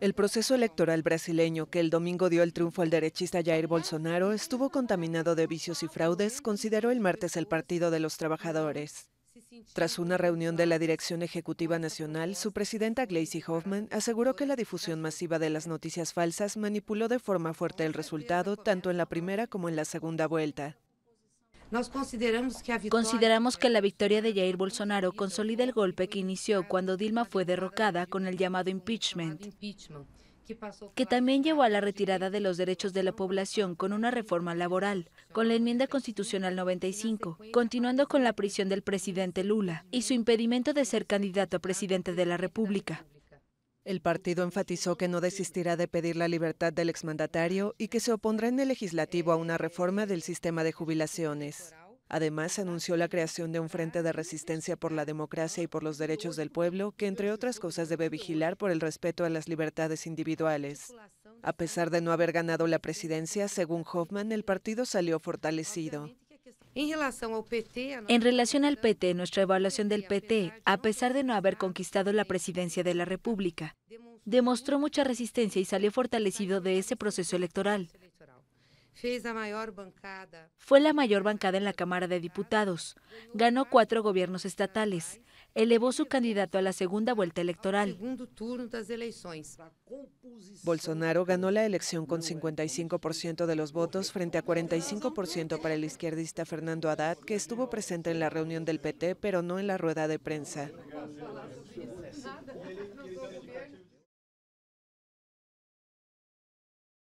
El proceso electoral brasileño que el domingo dio el triunfo al derechista Jair Bolsonaro estuvo contaminado de vicios y fraudes, consideró el martes el Partido de los Trabajadores. Tras una reunión de la Dirección Ejecutiva Nacional, su presidenta Gleisi Hoffman aseguró que la difusión masiva de las noticias falsas manipuló de forma fuerte el resultado tanto en la primera como en la segunda vuelta consideramos que, consideramos que la victoria de Jair Bolsonaro consolida el golpe que inició cuando Dilma fue derrocada con el llamado impeachment que también llevó a la retirada de los derechos de la población con una reforma laboral, con la enmienda constitucional 95, continuando con la prisión del presidente Lula y su impedimento de ser candidato a presidente de la República. El partido enfatizó que no desistirá de pedir la libertad del exmandatario y que se opondrá en el legislativo a una reforma del sistema de jubilaciones. Además, anunció la creación de un Frente de Resistencia por la Democracia y por los Derechos del Pueblo, que entre otras cosas debe vigilar por el respeto a las libertades individuales. A pesar de no haber ganado la presidencia, según Hoffman, el partido salió fortalecido. En relación al PT, nuestra evaluación del PT, a pesar de no haber conquistado la presidencia de la República, demostró mucha resistencia y salió fortalecido de ese proceso electoral. Fue la mayor bancada en la Cámara de Diputados. Ganó cuatro gobiernos estatales. Elevó su candidato a la segunda vuelta electoral. Bolsonaro ganó la elección con 55% de los votos frente a 45% para el izquierdista Fernando Haddad, que estuvo presente en la reunión del PT, pero no en la rueda de prensa.